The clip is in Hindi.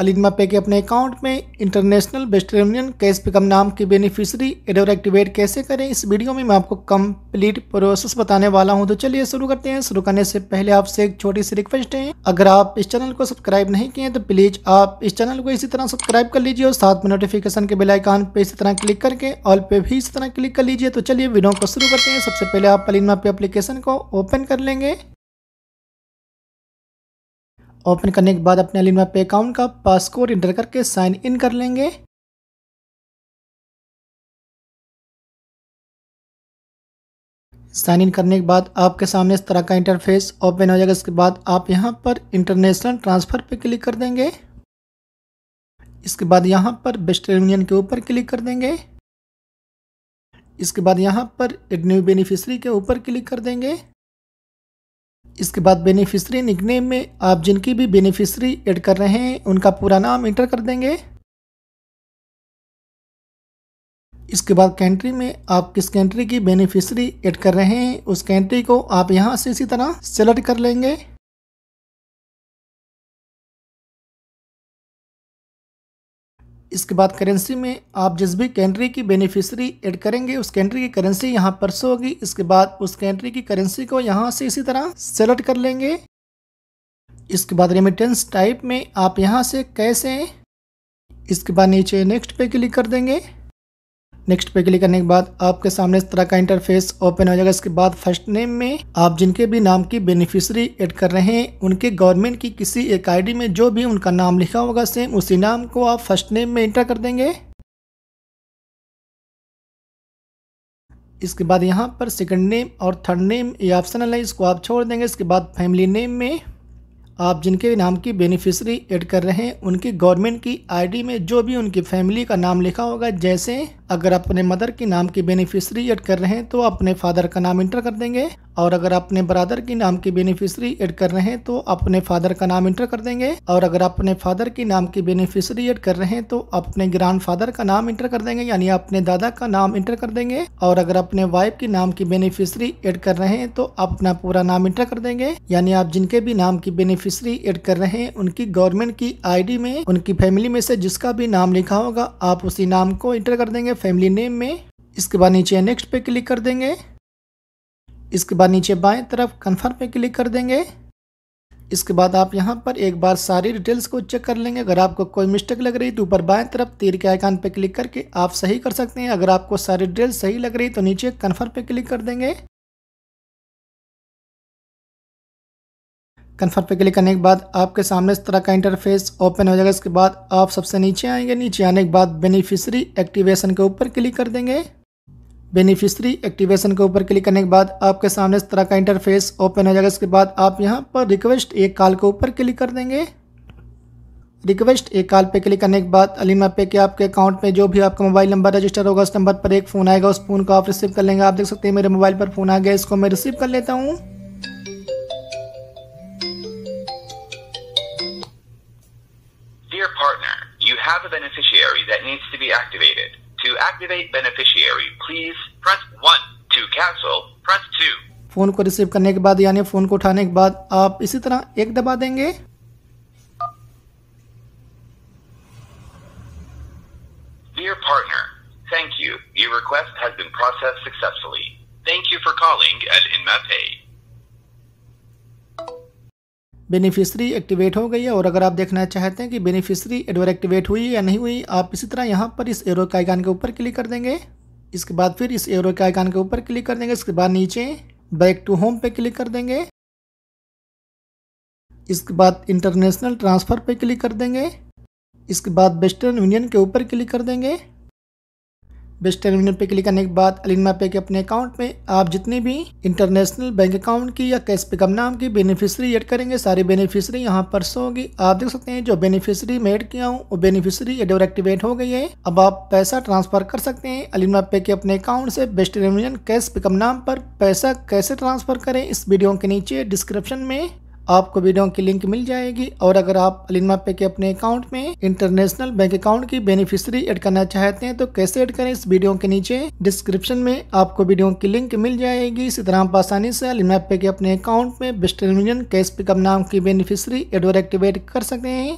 अलिगमा पे के अपने अकाउंट में international West Union cash become नाम की बेनिफिशियरी एडोर एक्टिवेट कैसे करें इस वीडियो में मैं आपको कंप्लीट प्रोसेस बताने वाला हूं तो चलिए शुरू करते हैं शुरू करने से पहले आपसे एक छोटी सी रिक्वेस्ट है अगर आप इस चैनल को सब्सक्राइब नहीं किए तो प्लीज़ आप इस चैनल को इसी तरह सब्सक्राइब कर लीजिए और साथ में नोटिफिकेशन के बेलाइकान पर इसी तरह क्लिक करके ऑल पे भी इसी तरह क्लिक कर लीजिए तो चलिए वीडियो को शुरू करते हैं सबसे पहले आप अलिगमा पे अप्लीकेशन को ओपन कर लेंगे ओपन करने के बाद अपने अलिनवा पे अकाउंट का पासकोड इंटर करके साइन इन कर लेंगे साइन इन करने के बाद आपके सामने इस तरह का इंटरफेस ओपन हो जाएगा इसके बाद आप यहाँ पर इंटरनेशनल ट्रांसफ़र पे क्लिक कर देंगे इसके बाद यहाँ पर बेस्ट यूनियन के ऊपर क्लिक कर देंगे इसके बाद यहाँ पर न्यू बेनिफिशरी के ऊपर क्लिक कर देंगे इसके बाद बेनिफिशरी निकनेम में आप जिनकी भी बेनिफिशरी ऐड कर रहे हैं उनका पूरा नाम इंटर कर देंगे इसके बाद कंट्री में आप किस कंट्री की बेनिफिशरी ऐड कर रहे हैं उस कंट्री को आप यहां से इसी तरह सेलेक्ट कर लेंगे इसके बाद करेंसी में आप जिस भी कंट्री की बेनिफिशरी ऐड करेंगे उस कंट्री की करेंसी यहाँ पर शो होगी इसके बाद उस कंट्री की करेंसी को यहाँ से इसी तरह सेलेक्ट कर लेंगे इसके बाद रेमिटेंस टाइप में आप यहाँ से कैसे इसके बाद नीचे नेक्स्ट पे क्लिक कर देंगे नेक्स्ट पे क्लिक करने के बाद आपके सामने इस तरह का इंटरफेस ओपन हो जाएगा इसके बाद फर्स्ट नेम में आप जिनके भी नाम की बेनिफिशरी ऐड कर रहे हैं उनके गवर्नमेंट की किसी एक आईडी में जो भी उनका नाम लिखा होगा सेम उसी नाम को आप फर्स्ट नेम में इंटर कर देंगे इसके बाद यहाँ पर सेकेंड नेम और थर्ड नेम ये ऑप्शनल है इसको आप छोड़ देंगे इसके बाद फैमिली नेम में आप जिनके नाम की बेनिफिशरी ऐड कर रहे हैं उनकी गवर्नमेंट की आईडी में जो भी उनकी फैमिली का नाम लिखा होगा जैसे अगर अपने मदर के नाम की बेनिफिशरी ऐड कर रहे हैं तो अपने फादर का नाम इंटर कर देंगे और अगर अपने ब्रदर के नाम की बेनिफिशरी ऐड कर रहे हैं तो अपने फादर का नाम इंटर कर देंगे और अगर अपने फादर के नाम की बेनिफिशरी ऐड कर रहे हैं तो अपने ग्रांड फादर का नाम इंटर कर देंगे यानी अपने दादा का नाम इंटर कर देंगे और अगर अपने वाइफ के नाम की बेनिफिशरी एड कर रहे हैं तो अपना पूरा नाम इंटर कर देंगे यानी आप जिनके भी नाम की बेनिफिशरी एड कर रहे हैं उनकी गवर्नमेंट की आई में उनकी फैमिली में से जिसका भी नाम लिखा होगा आप उसी नाम को इंटर कर देंगे फैमिली नेम में इसके बाद नीचे नेक्स्ट पे क्लिक कर देंगे इसके बाद नीचे बाएं तरफ कन्फर्म पे क्लिक कर देंगे इसके बाद आप यहां पर एक बार सारी डिटेल्स को चेक कर लेंगे अगर आपको कोई मिस्टेक लग रही तो ऊपर बाएं तरफ तीर के आइकान पर क्लिक करके आप सही कर सकते हैं अगर आपको सारी डिटेल्स सही लग रही तो नीचे कन्फर्म पे क्लिक कर देंगे कन्फर्म पे क्लिक करने के बाद आपके सामने इस तरह का इंटरफेस ओपन हो जाएगा इसके बाद आप सबसे नीचे आएंगे नीचे आने के बाद बेनिफिशरी एक्टिवेशन के ऊपर क्लिक कर देंगे बेनिफिशरी एक्टिवेशन के ऊपर क्लिक करने के बाद आपके सामने इस तरह का इंटरफेस ओपन हो जाएगा इसके बाद आप यहाँ पर रिक्वेस्ट एक कॉल के ऊपर क्लिक कर देंगे रिक्वेस्ट एक कॉल पे क्लिक करने के बाद अलीमा पे के आपके अकाउंट में जो भी आपका मोबाइल नंबर रजिस्टर होगा उस नंबर पर एक फ़ोन आएगा उस फ़ोन को आप रिसीव कर लेंगे आप देख सकते हैं मेरे मोबाइल पर फ़ोन आ गया इसको मैं रिसीव कर लेता हूँ a beneficiary that needs to be activated. To activate beneficiary, please press 1. To cancel, press 2. Phone को रिसीव करने के बाद यानी फ़ोन को उठाने के बाद आप इसी तरह एक दबा देंगे Dear partner, thank you. Your request has been processed successfully. Thank you for calling at InmaPay. Beneficiary activate हो गई है और अगर आप देखना चाहते हैं कि बेनिफिशरी एडवर एक्टिवेट हुई या नहीं हुई आप इसी तरह यहाँ पर इस एरो के आइकान के ऊपर क्लिक कर देंगे इसके बाद फिर इस एरो के आइकान के ऊपर क्लिक कर देंगे इसके बाद नीचे बैक टू होम पे क्लिक कर देंगे इसके बाद इंटरनेशनल ट्रांसफ़र पर क्लिक कर देंगे इसके बाद वेस्टर्न यूनियन के ऊपर क्लिक कर देंगे बेस्ट टर्मिनल पे क्लिक करने के बाद अलिन मैप के अपने अकाउंट में आप जितने भी इंटरनेशनल बैंक अकाउंट की या कैश पिकअप नाम की बेनिफिशरी एड करेंगे सारी बेनिफिशरी यहाँ पर शो होगी आप देख सकते हैं जो बेनिफिशरी मैं एड किया हूँ वो बेनिफिशरी एडोर एक्टिवेट हो गई है अब आप पैसा ट्रांसफर कर सकते हैं अलिन मैप पे के अपने अकाउंट से बेस्ट रेमिजन कैश पिकअप नाम पर पैसा कैसे ट्रांसफर करें इस वीडियो के नीचे डिस्क्रिप्शन में आपको वीडियो की लिंक मिल जाएगी और अगर आप अलिमा पे के अपने अकाउंट में इंटरनेशनल बैंक अकाउंट की बेनिफिशियरी ऐड करना चाहते हैं तो कैसे ऐड करें इस वीडियो के नीचे डिस्क्रिप्शन में आपको वीडियो की लिंक मिल जाएगी इसी तरह आप आसानी से अलिमा पे के अपने अकाउंट में वेस्टर्न कैश पिकअप नाम की बेनिफिशरी एडवर एक्टिवेट कर सकते हैं